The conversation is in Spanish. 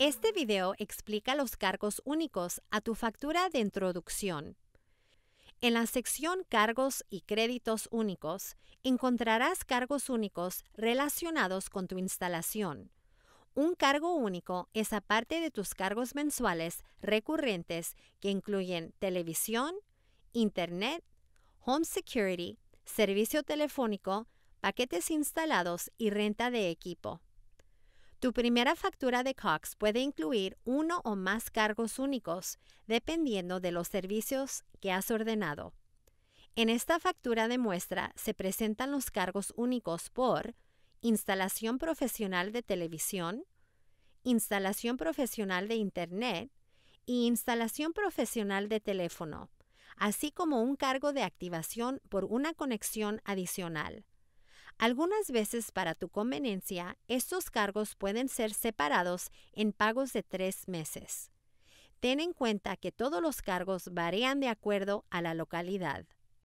Este video explica los cargos únicos a tu factura de introducción. En la sección Cargos y Créditos Únicos encontrarás cargos únicos relacionados con tu instalación. Un cargo único es aparte de tus cargos mensuales recurrentes que incluyen televisión, internet, home security, servicio telefónico, paquetes instalados y renta de equipo. Tu primera factura de Cox puede incluir uno o más cargos únicos, dependiendo de los servicios que has ordenado. En esta factura de muestra se presentan los cargos únicos por instalación profesional de televisión, instalación profesional de Internet y instalación profesional de teléfono, así como un cargo de activación por una conexión adicional. Algunas veces, para tu conveniencia, estos cargos pueden ser separados en pagos de tres meses. Ten en cuenta que todos los cargos varían de acuerdo a la localidad.